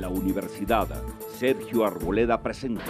la Universidad Sergio Arboleda presenta.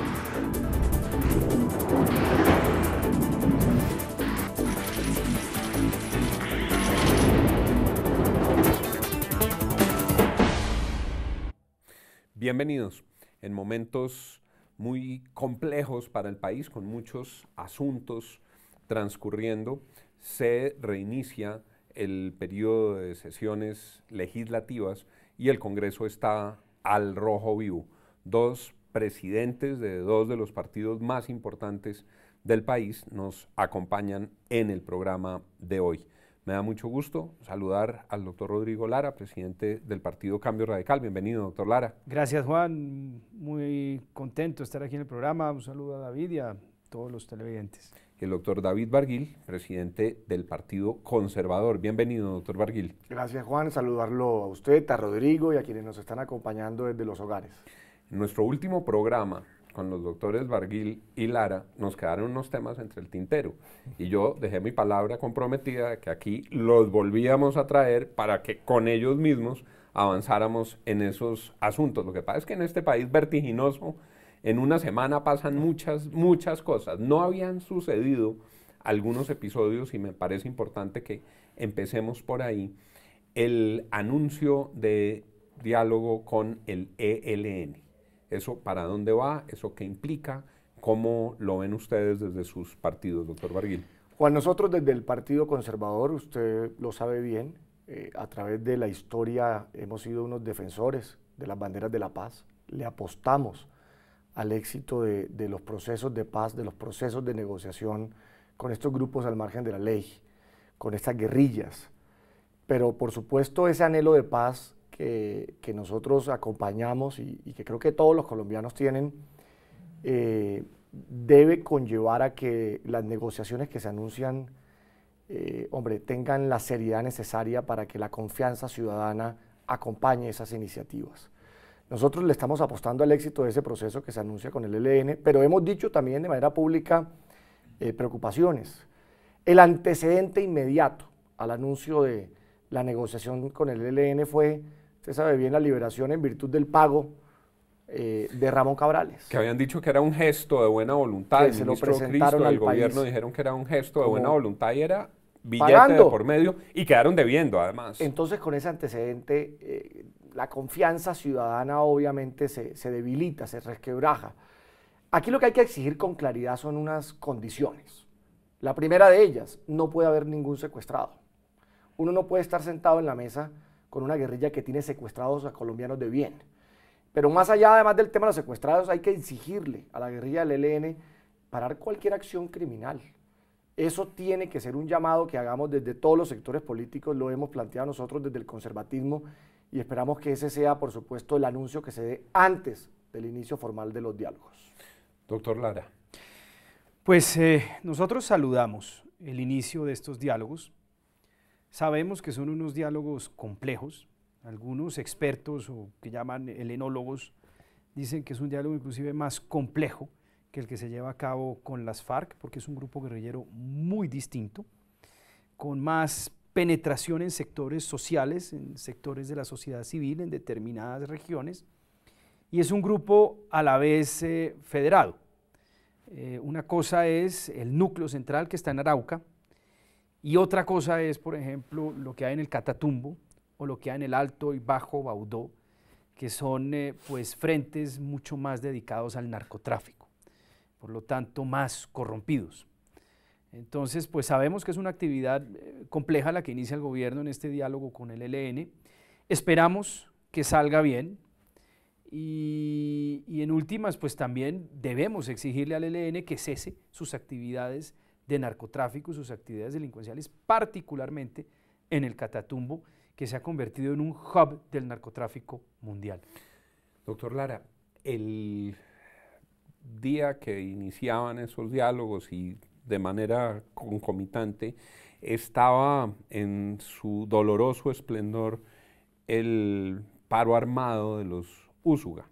Bienvenidos. En momentos muy complejos para el país, con muchos asuntos transcurriendo, se reinicia el periodo de sesiones legislativas y el Congreso está al rojo vivo. Dos presidentes de dos de los partidos más importantes del país nos acompañan en el programa de hoy. Me da mucho gusto saludar al doctor Rodrigo Lara, presidente del Partido Cambio Radical. Bienvenido, doctor Lara. Gracias, Juan. Muy contento de estar aquí en el programa. Un saludo a David y a todos los televidentes. el doctor David Barguil, presidente del Partido Conservador. Bienvenido, doctor Barguil. Gracias, Juan. Saludarlo a usted, a Rodrigo y a quienes nos están acompañando desde los hogares. nuestro último programa con los doctores Barguil y Lara nos quedaron unos temas entre el tintero y yo dejé mi palabra comprometida de que aquí los volvíamos a traer para que con ellos mismos avanzáramos en esos asuntos. Lo que pasa es que en este país vertiginoso en una semana pasan muchas, muchas cosas. No habían sucedido algunos episodios y me parece importante que empecemos por ahí. El anuncio de diálogo con el ELN. ¿Eso para dónde va? ¿Eso qué implica? ¿Cómo lo ven ustedes desde sus partidos, doctor Barguil? Juan, nosotros desde el Partido Conservador, usted lo sabe bien, eh, a través de la historia hemos sido unos defensores de las banderas de la paz, le apostamos al éxito de, los procesos de paz, de los procesos de negociación con estos grupos al margen de la ley, con estas guerrillas. Pero por supuesto ese anhelo de paz que, nosotros acompañamos y, que creo que todos los colombianos tienen, eh, debe conllevar a que las negociaciones que se anuncian, eh, hombre, tengan la seriedad necesaria para que la confianza ciudadana acompañe esas iniciativas. Nosotros le estamos apostando al éxito de ese proceso que se anuncia con el LN, pero hemos dicho también de manera pública eh, preocupaciones. El antecedente inmediato al anuncio de la negociación con el LN fue, usted sabe bien, la liberación en virtud del pago eh, de Ramón Cabrales. Que habían dicho que era un gesto de buena voluntad. Que se lo presentaron al el gobierno dijeron que era un gesto de buena voluntad y era billete de por medio y quedaron debiendo además. Entonces con ese antecedente eh, la confianza ciudadana obviamente se, debilita, se resquebraja. Aquí lo que hay que exigir con claridad son unas condiciones. La primera de ellas, no puede haber ningún secuestrado. Uno no puede estar sentado en la mesa con una guerrilla que tiene secuestrados a colombianos de bien. Pero más allá, además del tema de los secuestrados, hay que exigirle a la guerrilla del ELN parar cualquier acción criminal. Eso tiene que ser un llamado que hagamos desde todos los sectores políticos, lo hemos planteado nosotros desde el conservatismo y esperamos que ese sea, por supuesto, el anuncio que se dé antes del inicio formal de los diálogos. Doctor Lara. Pues eh, nosotros saludamos el inicio de estos diálogos. Sabemos que son unos diálogos complejos. Algunos expertos o que llaman helenólogos dicen que es un diálogo inclusive más complejo que el que se lleva a cabo con las FARC, porque es un grupo guerrillero muy distinto, con más penetración en sectores sociales, en sectores de la sociedad civil, en determinadas regiones, y es un grupo a la vez eh, federado. Eh, una cosa es el núcleo central que está en Arauca, y otra cosa es, por ejemplo, lo que hay en el Catatumbo o lo que hay en el Alto y Bajo Baudó, que son eh, pues frentes mucho más dedicados al narcotráfico, por lo tanto más corrompidos. Entonces, pues sabemos que es una actividad eh, compleja la que inicia el gobierno en este diálogo con el e LN. Esperamos que salga bien y, en últimas, pues también debemos exigirle al ELN que cese sus actividades de narcotráfico, sus actividades delincuenciales, particularmente en el Catatumbo, que se ha convertido en un hub del narcotráfico mundial. Doctor Lara, el día que iniciaban esos diálogos y de manera concomitante, estaba en su doloroso esplendor el paro armado de los Úsuga.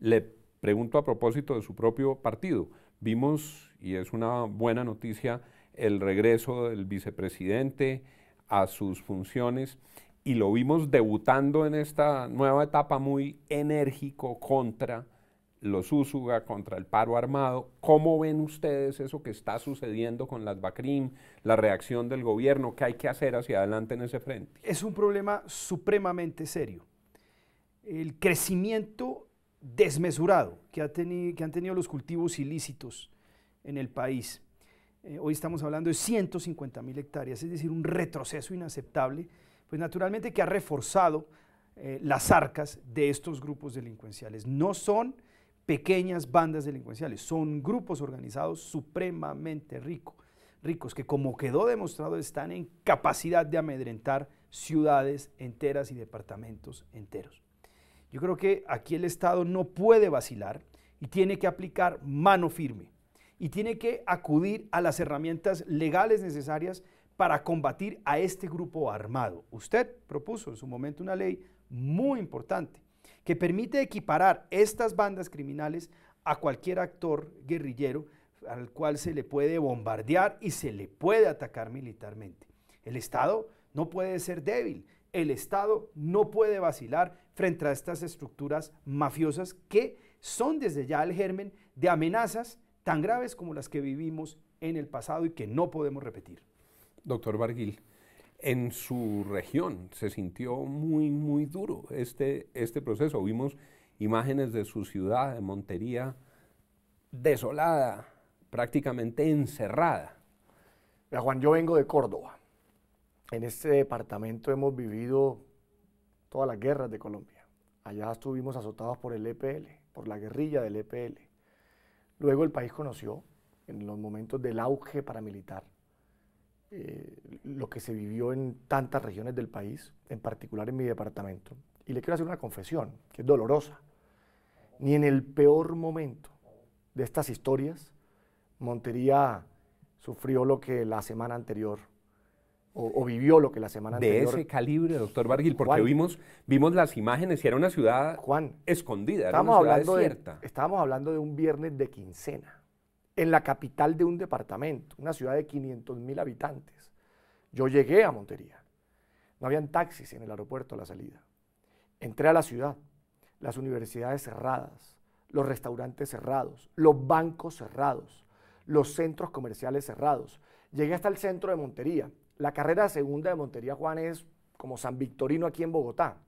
Le pregunto a propósito de su propio partido. Vimos, y es una buena noticia, el regreso del vicepresidente a sus funciones y lo vimos debutando en esta nueva etapa muy enérgico contra los usuga contra el paro armado. ¿Cómo ven ustedes eso que está sucediendo con las BACRIM, la reacción del gobierno? ¿Qué hay que hacer hacia adelante en ese frente? Es un problema supremamente serio. El crecimiento desmesurado que, ha que han tenido los cultivos ilícitos en el país. Eh, hoy estamos hablando de 150 mil hectáreas, es decir, un retroceso inaceptable, pues naturalmente que ha reforzado eh, las arcas de estos grupos delincuenciales. No son pequeñas bandas delincuenciales, son grupos organizados supremamente ricos, ricos que como quedó demostrado están en capacidad de amedrentar ciudades enteras y departamentos enteros. Yo creo que aquí el Estado no puede vacilar y tiene que aplicar mano firme y tiene que acudir a las herramientas legales necesarias para combatir a este grupo armado. Usted propuso en su momento una ley muy importante que permite equiparar estas bandas criminales a cualquier actor guerrillero al cual se le puede bombardear y se le puede atacar militarmente. El Estado no puede ser débil, el Estado no puede vacilar frente a estas estructuras mafiosas que son desde ya el germen de amenazas tan graves como las que vivimos en el pasado y que no podemos repetir. Doctor Barguil, en su región. Se sintió muy, muy duro este, este proceso. Vimos imágenes de su ciudad, de Montería, desolada, prácticamente encerrada. Mira, Juan, yo vengo de Córdoba. En este departamento hemos vivido todas las guerras de Colombia. Allá estuvimos azotados por el EPL, por la guerrilla del EPL. Luego el país conoció, en los momentos del auge paramilitar, eh, lo que se vivió en tantas regiones del país, en particular en mi departamento. Y le quiero hacer una confesión, que es dolorosa. Ni en el peor momento de estas historias, Montería sufrió lo que la semana anterior o, vivió lo que la semana anterior. De ese calibre, doctor Barguil, porque vimos, vimos las imágenes y era una ciudad escondida, era estábamos hablando de un viernes de quincena en la capital de un departamento, una ciudad de 500 mil habitantes. Yo llegué a Montería. No habían taxis en el aeropuerto a la salida. Entré a la ciudad, las universidades cerradas, los restaurantes cerrados, los bancos cerrados, los centros comerciales cerrados. Llegué hasta el centro de Montería. La carrera segunda de Montería Juan es como San Victorino aquí en Bogotá.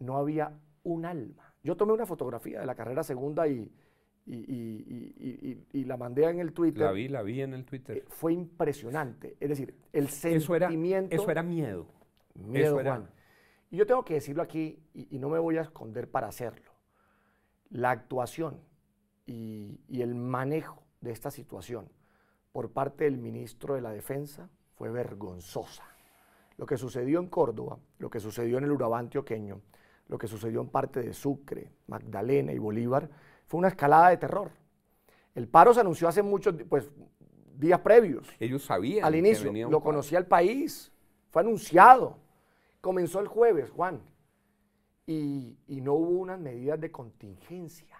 No había un alma. Yo tomé una fotografía de la carrera segunda y, y, la mandé en el Twitter. La vi, la vi en el Twitter. Eh, fue impresionante. Es decir, el sentimiento. Eso era, miedo. Miedo, Juan. Y yo tengo que decirlo aquí, y, no me voy a esconder para hacerlo. La actuación y el manejo de esta situación por parte del ministro de la Defensa fue vergonzosa. Lo que sucedió en Córdoba, lo que sucedió en el Urabá lo que sucedió en parte de Sucre, Magdalena y Bolívar, fue una escalada de terror. El paro se anunció hace muchos pues, días previos. Ellos sabían. Al inicio, lo conocía el país, fue anunciado. Comenzó el jueves, Juan, y, y no hubo unas medidas de contingencia,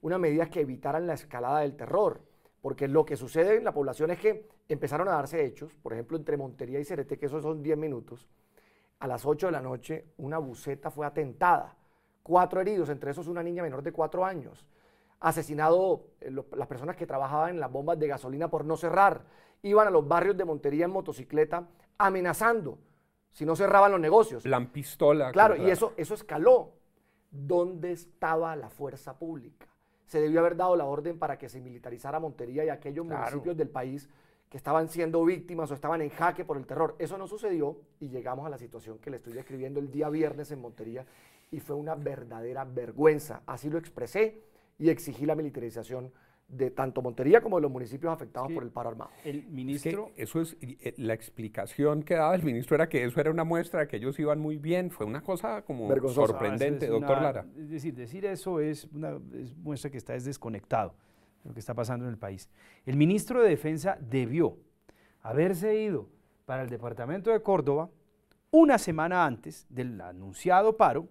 unas medidas que evitaran la escalada del terror, porque lo que sucede en la población es que empezaron a darse hechos, por ejemplo, entre Montería y Cerete, que esos son 10 minutos, a las 8 de la noche una buceta fue atentada cuatro heridos, entre esos una niña menor de cuatro años. Asesinado eh, las personas que trabajaban en las bombas de gasolina por no cerrar. Iban a los barrios de Montería en motocicleta amenazando si no cerraban los negocios. La pistola. Claro, y eso, eso escaló. ¿Dónde estaba la fuerza pública? Se debió haber dado la orden para que se militarizara Montería y aquellos municipios del país que estaban siendo víctimas o estaban en jaque por el terror. Eso no sucedió y llegamos a la situación que le estoy describiendo el día viernes en Montería y fue una verdadera vergüenza. Así lo expresé y exigí la militarización de tanto Montería como de los municipios afectados por el paro armado. El ministro... eso es, eh, la explicación que daba el ministro era que eso era una muestra de que ellos iban muy bien, fue una cosa como sorprendente, ah, doctor Lara. Es decir, decir eso es una muestra que está desconectado lo que está pasando en el país. El ministro de Defensa debió haberse ido para el departamento de Córdoba una semana antes del anunciado paro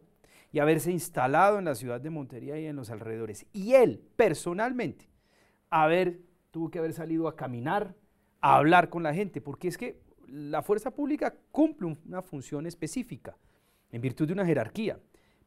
y haberse instalado en la ciudad de Montería y en los alrededores. Y él, personalmente, tuvo que haber salido a caminar, a hablar con la gente, porque es que la fuerza pública cumple una función específica en virtud de una jerarquía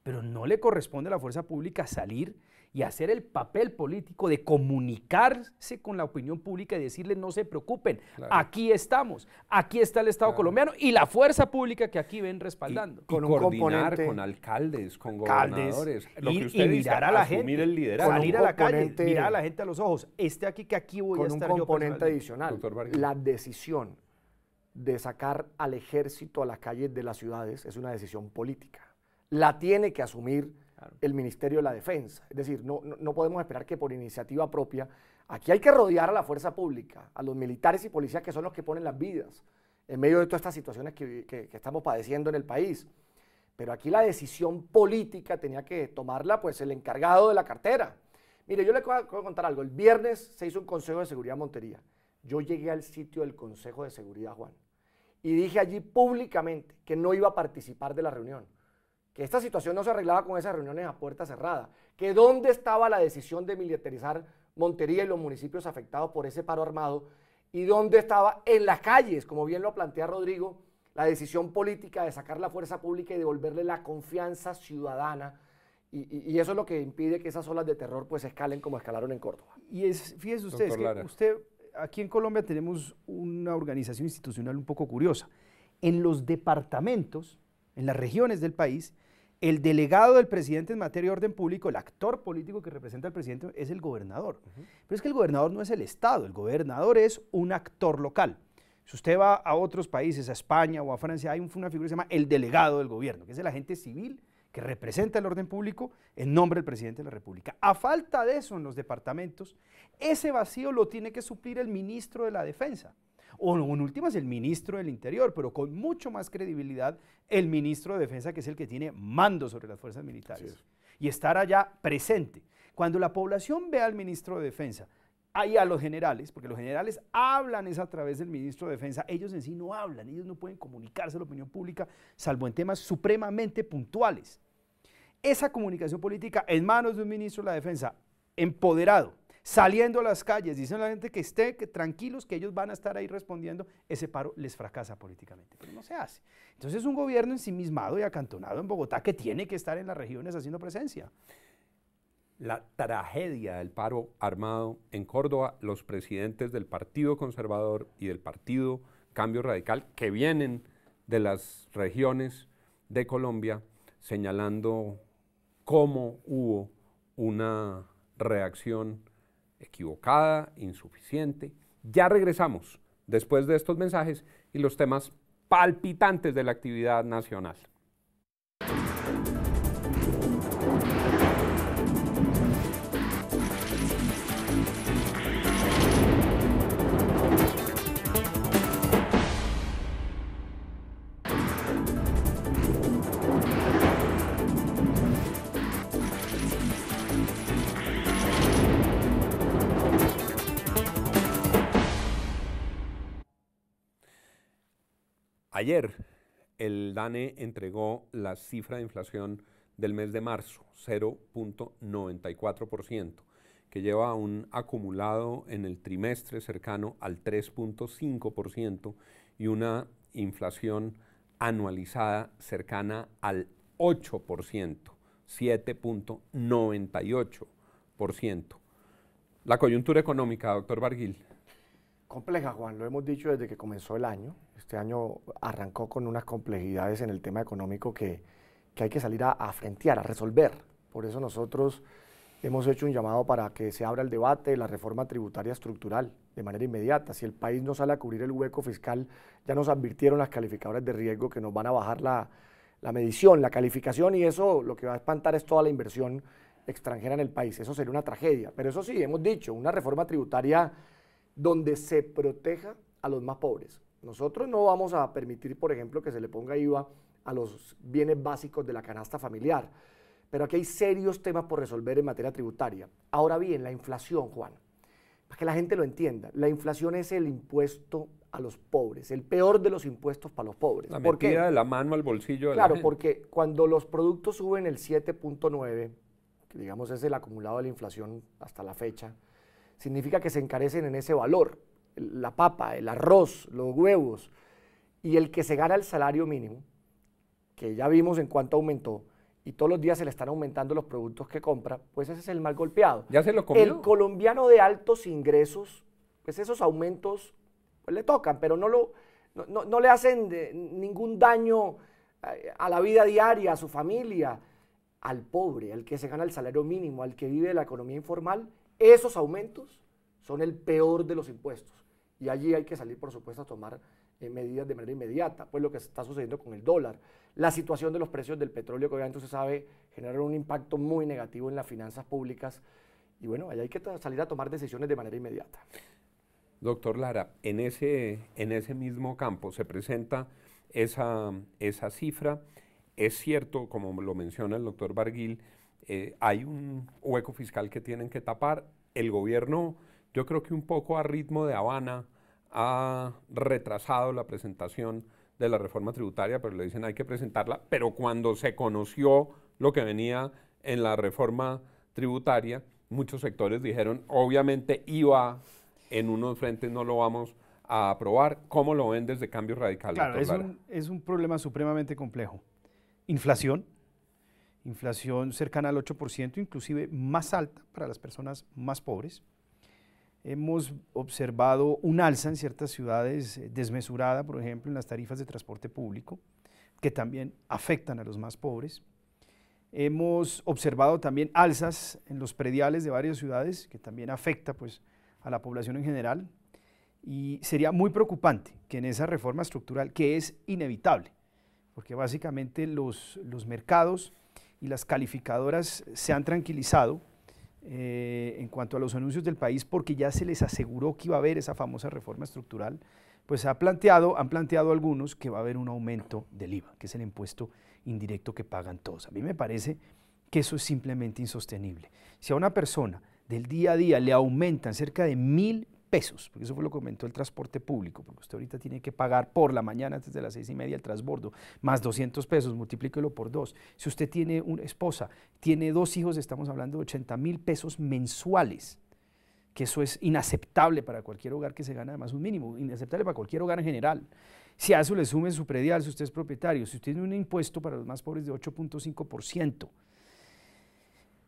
pero no le corresponde a la fuerza pública salir y hacer el papel político de comunicarse con la opinión pública y decirle no se preocupen, aquí estamos, aquí está el Estado colombiano y la fuerza pública que aquí ven respaldando. con un coordinar con alcaldes, con gobernadores, lo que usted y mirar a la gente, salir a la calle, mirar a la gente a los ojos, este aquí que aquí voy a estar yo. un componente adicional, la decisión de sacar al ejército a las calles de las ciudades es una decisión política la tiene que asumir el Ministerio de la Defensa. Es decir, no, no, podemos esperar que por iniciativa propia, aquí hay que rodear a la fuerza pública, a los militares y policías que son los que ponen las vidas en medio de todas estas situaciones que, estamos padeciendo en el país. Pero aquí la decisión política tenía que tomarla pues el encargado de la cartera. Mire, yo le voy a contar algo. El viernes se hizo un Consejo de Seguridad Montería. Yo llegué al sitio del Consejo de Seguridad, Juan, y dije allí públicamente que no iba a participar de la reunión que esta situación no se arreglaba con esas reuniones a puerta cerrada, que dónde estaba la decisión de militarizar Montería y los municipios afectados por ese paro armado, y dónde estaba en las calles, como bien lo plantea Rodrigo, la decisión política de sacar la fuerza pública y devolverle la confianza ciudadana. Y, eso es lo que impide que esas olas de terror pues escalen como escalaron en Córdoba. Y es, fíjese que usted, aquí en Colombia tenemos una organización institucional un poco curiosa. En los departamentos, en las regiones del país, el delegado del presidente en materia de orden público, el actor político que representa al presidente, es el gobernador. Pero es que el gobernador no es el Estado, el gobernador es un actor local. Si usted va a otros países, a España o a Francia, hay una figura que se llama el delegado del gobierno, que es el agente civil que representa el orden público en nombre del presidente de la República. A falta de eso en los departamentos, ese vacío lo tiene que suplir el ministro de la Defensa o en últimas es el ministro del Interior, pero con mucho más credibilidad el ministro de Defensa, que es el que tiene mando sobre las fuerzas militares. Y estar allá presente. Cuando la población ve al ministro de Defensa, ahí a los generales, porque los generales hablan es a través del ministro de Defensa, ellos en sí no hablan, ellos no pueden comunicarse a la opinión pública, salvo en temas supremamente puntuales. Esa comunicación política en manos de un ministro de la Defensa empoderado, saliendo a las calles, dicen a la gente que esté tranquilos, que ellos van a estar ahí respondiendo, ese paro les fracasa políticamente, pero no se hace. Entonces un gobierno ensimismado y acantonado en Bogotá que tiene que estar en las regiones haciendo presencia. La tragedia del paro armado en Córdoba, los presidentes del Partido Conservador y del Partido Cambio Radical que vienen de las regiones de Colombia señalando cómo hubo una reacción equivocada, insuficiente. Ya regresamos después de estos mensajes y los temas palpitantes de la actividad nacional. Ayer el DANE entregó la cifra de inflación del mes de marzo, 0.94%, que lleva un acumulado en el trimestre cercano al 3.5% y una inflación anualizada cercana al 8%, 7.98%. La coyuntura económica, doctor Barguil. Compleja, Juan, lo hemos dicho desde que comenzó el año. Este año arrancó con unas complejidades en el tema económico que, que hay que salir a, a frentear, a resolver. Por eso nosotros hemos hecho un llamado para que se abra el debate de la reforma tributaria estructural de manera inmediata. Si el país no sale a cubrir el hueco fiscal, ya nos advirtieron las calificadoras de riesgo que nos van a bajar la, la medición, la calificación y eso lo que va a espantar es toda la inversión extranjera en el país. Eso sería una tragedia. Pero eso sí, hemos dicho, una reforma tributaria donde se proteja a los más pobres. Nosotros no vamos a permitir, por ejemplo, que se le ponga IVA a los bienes básicos de la canasta familiar, pero aquí hay serios temas por resolver en materia tributaria. Ahora bien, la inflación, Juan, para que la gente lo entienda, la inflación es el impuesto a los pobres, el peor de los impuestos para los pobres. La ¿Por de la mano al bolsillo Claro, porque cuando los productos suben el 7.9, que digamos es el acumulado de la inflación hasta la fecha, significa que se encarecen en ese valor, la papa, el arroz, los huevos, y el que se gana el salario mínimo, que ya vimos en cuánto aumentó, y todos los días se le están aumentando los productos que compra, pues ese es el mal golpeado. El colombiano de altos ingresos, pues esos aumentos pues le tocan, pero no, lo, no, le hacen ningún daño eh, a la vida diaria, a su familia, al pobre, al que se gana el salario mínimo, al que vive la economía informal, esos aumentos son el peor de los impuestos. Y allí hay que salir, por supuesto, a tomar eh, medidas de manera inmediata, pues lo que está sucediendo con el dólar, la situación de los precios del petróleo, que obviamente se sabe generar un impacto muy negativo en las finanzas públicas. Y bueno, ahí hay que salir a tomar decisiones de manera inmediata. Doctor Lara, en ese, en ese mismo campo se presenta esa, esa cifra. Es cierto, como lo menciona el doctor Barguil, eh, hay un hueco fiscal que tienen que tapar. El gobierno, yo creo que un poco a ritmo de Habana, ha retrasado la presentación de la reforma tributaria, pero le dicen hay que presentarla, pero cuando se conoció lo que venía en la reforma tributaria, muchos sectores dijeron, obviamente iba en unos frentes, no lo vamos a aprobar. ¿Cómo lo ven desde Cambios Radicales? Claro, es un, es un problema supremamente complejo. Inflación, inflación cercana al 8%, inclusive más alta para las personas más pobres. Hemos observado un alza en ciertas ciudades eh, desmesurada, por ejemplo, en las tarifas de transporte público, que también afectan a los más pobres. Hemos observado también alzas en los prediales de varias ciudades, que también afecta pues, a la población en general. Y sería muy preocupante que en esa reforma estructural, que es inevitable, porque básicamente los, los mercados y las calificadoras se han tranquilizado eh, en cuanto a los anuncios del país porque ya se les aseguró que iba a haber esa famosa reforma estructural, pues ha planteado, han planteado algunos que va a haber un aumento del IVA, que es el impuesto indirecto que pagan todos. A mí me parece que eso es simplemente insostenible. Si a una persona del día a día le aumentan cerca de mil pesos, porque eso fue lo que comentó el transporte público, porque usted ahorita tiene que pagar por la mañana antes de las seis y media el transbordo, más 200 pesos, multiplíquelo por dos. Si usted tiene una esposa, tiene dos hijos, estamos hablando de 80 mil pesos mensuales que eso es inaceptable para cualquier hogar que se gana además un mínimo, inaceptable para cualquier hogar en general. Si a eso le sumen su predial, si usted es propietario, si usted tiene un impuesto para los más pobres de 8.5%,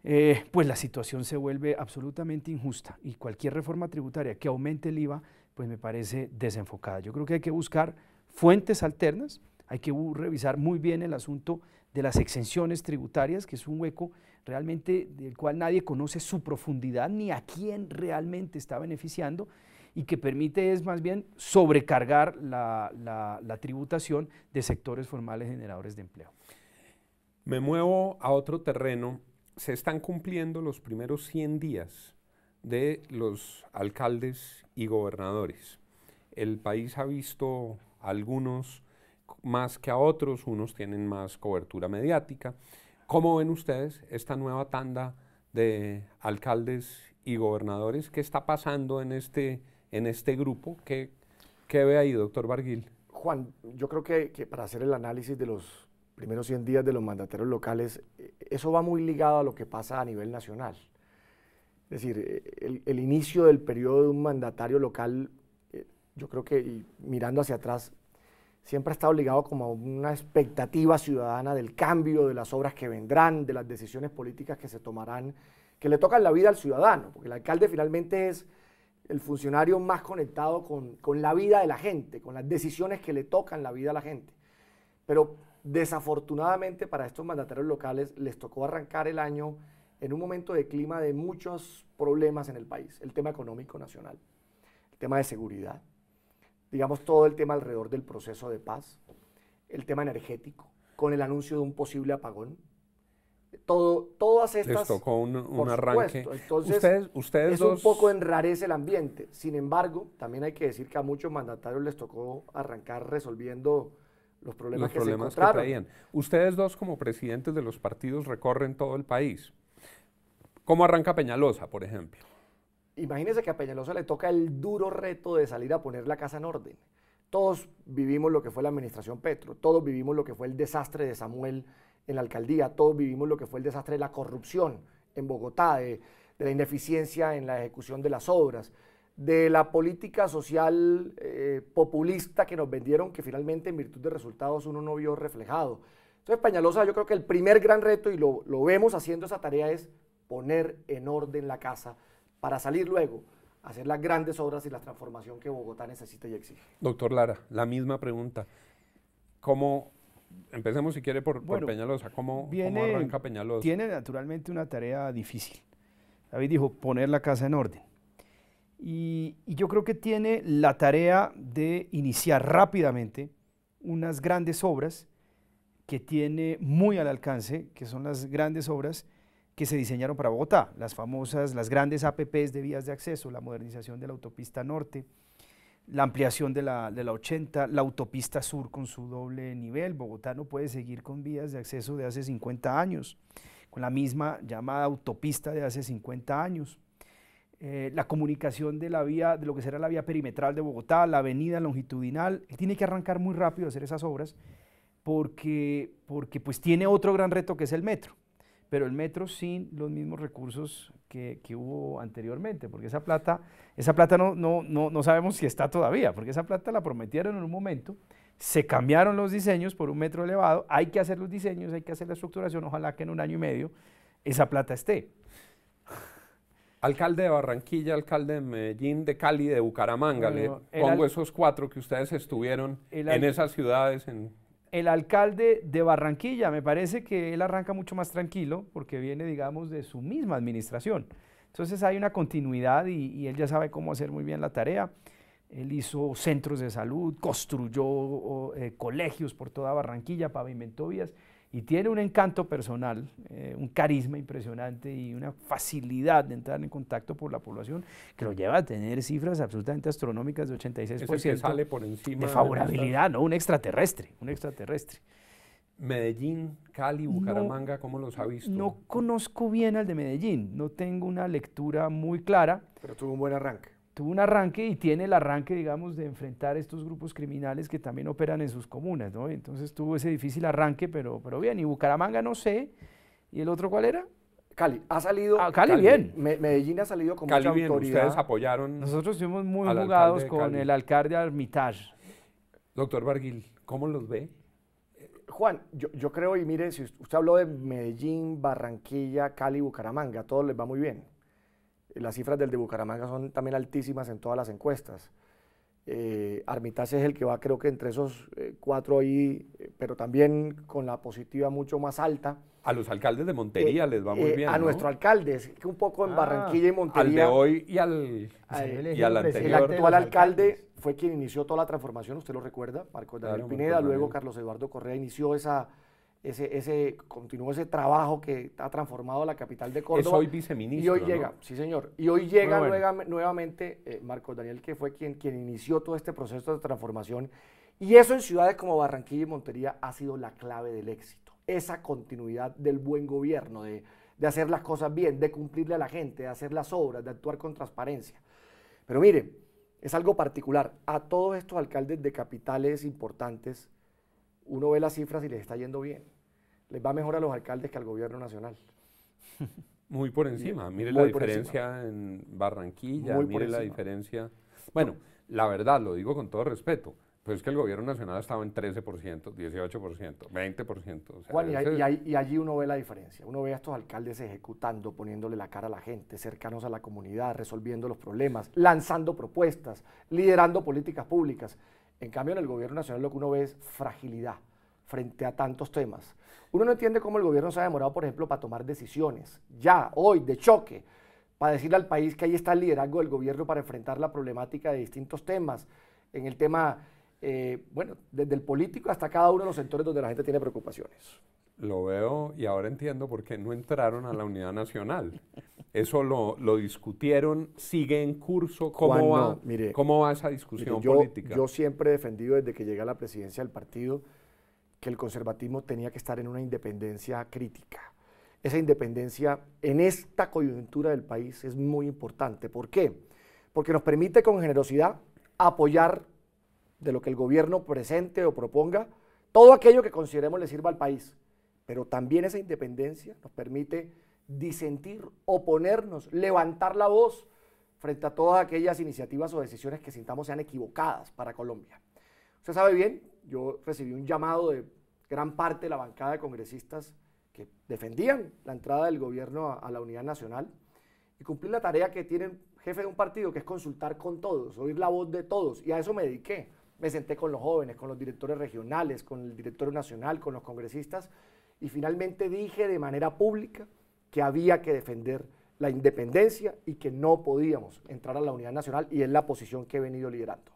eh, pues la situación se vuelve absolutamente injusta y cualquier reforma tributaria que aumente el IVA, pues me parece desenfocada. Yo creo que hay que buscar fuentes alternas, hay que revisar muy bien el asunto de las exenciones tributarias, que es un hueco realmente del cual nadie conoce su profundidad ni a quién realmente está beneficiando y que permite es más bien sobrecargar la, la tributación de sectores formales generadores de empleo. Me muevo a otro terreno se están cumpliendo los primeros 100 días de los alcaldes y gobernadores. El país ha visto a algunos más que a otros, unos tienen más cobertura mediática. ¿Cómo ven ustedes esta nueva tanda de alcaldes y gobernadores? ¿Qué está pasando en este, en este grupo? ¿Qué, ve ahí, doctor Barguil? Juan, yo creo que para hacer el análisis de los primeros 100 días de los mandatarios locales, eh, eso va muy ligado a lo que pasa a nivel nacional. Es decir, eh, el, inicio del periodo de un mandatario local, eh, yo creo que mirando hacia atrás, siempre ha estado ligado como a una expectativa ciudadana del cambio, de las obras que vendrán, de las decisiones políticas que se tomarán, que le tocan la vida al ciudadano, porque el alcalde finalmente es el funcionario más conectado con, con la vida de la gente, con las decisiones que le tocan la vida a la gente. Pero Desafortunadamente para estos mandatarios locales les tocó arrancar el año en un momento de clima de muchos problemas en el país. El tema económico nacional, el tema de seguridad, digamos todo el tema alrededor del proceso de paz, el tema energético, con el anuncio de un posible apagón. Todo, todas estas... Les tocó un, un arranque. Entonces, ustedes, es un poco enrarece el ambiente. Sin embargo, también hay que decir que a muchos mandatarios les tocó arrancar resolviendo los problemas, que, se encontraron. traían. Ustedes dos como presidentes de los partidos recorren todo el país. ¿Cómo arranca Peñalosa, por ejemplo? Imagínense que a Peñalosa le toca el duro reto de salir a poner la casa en orden. Todos vivimos lo que fue la administración Petro, todos vivimos lo que fue el desastre de Samuel en la alcaldía, todos vivimos lo que fue el desastre de la corrupción en Bogotá, de la ineficiencia en la ejecución de las obras, de la política social eh, populista que nos vendieron, que finalmente en virtud de resultados uno no vio reflejado. Entonces, Peñalosa yo creo que el primer gran reto, y lo, vemos haciendo esa tarea, es poner en orden la casa para salir luego a hacer las grandes obras y la transformación que Bogotá necesita y exige. Doctor Lara, la misma pregunta. ¿Cómo, empecemos si quiere por, Peñalosa, ¿cómo, viene, ¿cómo arranca Peñalosa? Tiene naturalmente una tarea difícil. David dijo, poner la casa en orden. Y, yo creo que tiene la tarea de iniciar rápidamente unas grandes obras que tiene muy al alcance, que son las grandes obras que se diseñaron para Bogotá, las famosas, las grandes APPs de vías de acceso, la modernización de la autopista norte, la ampliación de la, de la 80, la autopista sur con su doble nivel. Bogotá no puede seguir con vías de acceso de hace 50 años, con la misma llamada autopista de hace 50 años eh, la comunicación de la vía, de lo que será la vía perimetral de Bogotá, la avenida longitudinal. tiene que arrancar muy rápido a hacer esas obras porque, pues tiene otro gran reto que es el metro. Pero el metro sin los mismos recursos que, hubo anteriormente, porque esa plata, esa plata no, no sabemos si está todavía, porque esa plata la prometieron en un momento, se cambiaron los diseños por un metro elevado, hay que hacer los diseños, hay que hacer la estructuración, ojalá que en un año y medio esa plata esté alcalde de Barranquilla, alcalde de Medellín, de Cali, de Bucaramanga. Le pongo esos cuatro que ustedes estuvieron en esas ciudades. El alcalde de Barranquilla, me parece que él arranca mucho más tranquilo porque viene, digamos, de su misma administración. Entonces hay una continuidad y él ya sabe cómo hacer muy bien la tarea. Él hizo centros de salud, construyó eh, colegios por toda Barranquilla, pavimentó vías y tiene un encanto personal, eh, un carisma impresionante y una facilidad de entrar en contacto por la población que lo lleva a tener cifras absolutamente astronómicas de 86% es sale por encima de favorabilidad, ¿no? Un extraterrestre, un extraterrestre. Medellín, Cali, Bucaramanga, ¿cómo los ha visto? No conozco bien al de Medellín, no tengo una lectura muy clara. Pero tuvo un buen arranque tuvo un arranque y tiene el arranque, digamos, de enfrentar estos grupos criminales que también operan en sus comunas, ¿no? Entonces tuvo ese difícil arranque, pero, pero bien, y Bucaramanga no sé, ¿y el otro cuál era? Cali, ha salido. Ah, Cali, bien. Medellín ha salido con Cali mucha bien. Ustedes apoyaron. Nosotros fuimos muy jugados con el alcalde Armitage. Doctor Barguil, ¿cómo los ve? Juan, yo, yo, creo, y mire, si usted habló de Medellín, Barranquilla, Cali, Bucaramanga, todo les va muy bien. Las cifras del de Bucaramanga son también altísimas en todas las encuestas. Eh, Armitage es el que va, creo que entre esos eh, cuatro ahí, eh, pero también con la positiva mucho más alta. A los alcaldes de Montería les va muy bien. A nuestro alcalde, que un poco en ah, Barranquilla y Montería. Al de hoy y al, anterior. El actual alcalde fue quien inició toda la transformación, usted lo recuerda, Marco Daniel Pineda, luego Carlos Eduardo Correa inició esa ese, ese, continuó ese trabajo que ha transformado la capital de Córdoba. Es hoy viceministro. Y hoy llega, sí señor, y hoy llega ah, nuevamente eh, Marcos Daniel, que fue quien, quien inició todo este proceso de transformación. Y eso en ciudades como Barranquilla y Montería ha sido la clave del éxito. Esa continuidad del buen gobierno, de, de hacer las cosas bien, de cumplirle a la gente, de hacer las obras, de actuar con transparencia. Pero mire, es algo particular. A todos estos alcaldes de capitales importantes, uno ve las cifras y les está yendo bien les va mejor a los alcaldes que al gobierno nacional. Muy por encima. Mire la diferencia en Barranquilla, mire la diferencia. Bueno, la verdad, lo digo con todo respeto, pues es que el gobierno nacional estaba en 13%, 18%, 20%. y, y, allí uno ve la diferencia. Uno ve a estos alcaldes ejecutando, poniéndole la cara a la gente, cercanos a la comunidad, resolviendo los problemas, lanzando propuestas, liderando políticas públicas. En cambio, en el gobierno nacional lo que uno ve es fragilidad frente a tantos temas. Uno no entiende cómo el gobierno se ha demorado, por ejemplo, para tomar decisiones, ya, hoy, de choque, para decirle al país que ahí está el liderazgo del gobierno para enfrentar la problemática de distintos temas, en el tema, eh, bueno, desde el político hasta cada uno de los sectores donde la gente tiene preocupaciones. Lo veo y ahora entiendo por qué no entraron a la unidad nacional. Eso lo, discutieron, sigue en curso. ¿Cómo, va, va esa discusión yo, política? Yo siempre he defendido desde que llegué a la presidencia del partido que el conservatismo tenía que estar en una independencia crítica. Esa independencia en esta coyuntura del país es muy importante. ¿Por qué? Porque nos permite con generosidad apoyar de lo que el gobierno presente o proponga todo aquello que consideremos le sirva al país. Pero también esa independencia nos permite disentir, oponernos, levantar la voz frente a todas aquellas iniciativas o decisiones que sintamos sean equivocadas para Colombia. Usted sabe bien, yo recibí un llamado de gran parte de la bancada de congresistas que defendían la entrada del gobierno a, la unidad nacional y cumplir la tarea que tiene jefe de un partido, que es consultar con todos, oír la voz de todos. Y a eso me dediqué. Me senté con los jóvenes, con los directores regionales, con el director nacional, con los congresistas, y finalmente dije de manera pública que había que defender la independencia y que no podíamos entrar a la unidad nacional, y es la posición que he venido liderando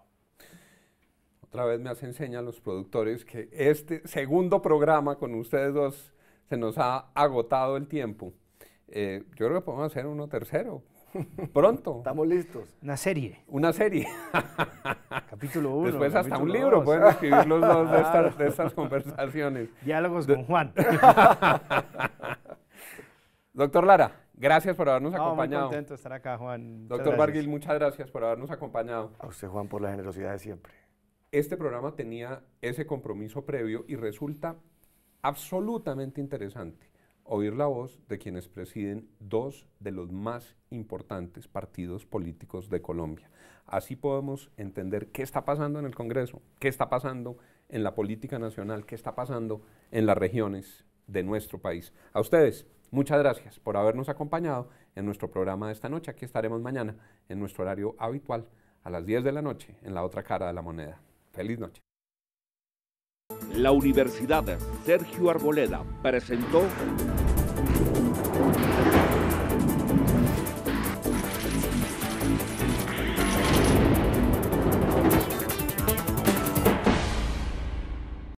otra vez me hacen señas los productores que este segundo programa con ustedes dos se nos ha agotado el tiempo. Eh, yo creo que podemos hacer uno tercero. Pronto. Estamos listos. Una serie. Una serie. capítulo 1. Después hasta un libro pueden escribir los dos de estas, conversaciones. Diálogos con Juan. Doctor Lara, gracias por habernos acompañado. Muy contento de estar acá, Juan. Doctor Barguil, muchas gracias por habernos acompañado. A usted, Juan, por la generosidad de siempre este programa tenía ese compromiso previo y resulta absolutamente interesante oír la voz de quienes presiden dos de los más importantes partidos políticos de Colombia. Así podemos entender qué está pasando en el Congreso, qué está pasando en la política nacional, qué está pasando en las regiones de nuestro país. A ustedes, muchas gracias por habernos acompañado en nuestro programa de esta noche. Aquí estaremos mañana en nuestro horario habitual a las 10 de la noche en la otra cara de la moneda. Feliz noche. La Universidad Sergio Arboleda presentó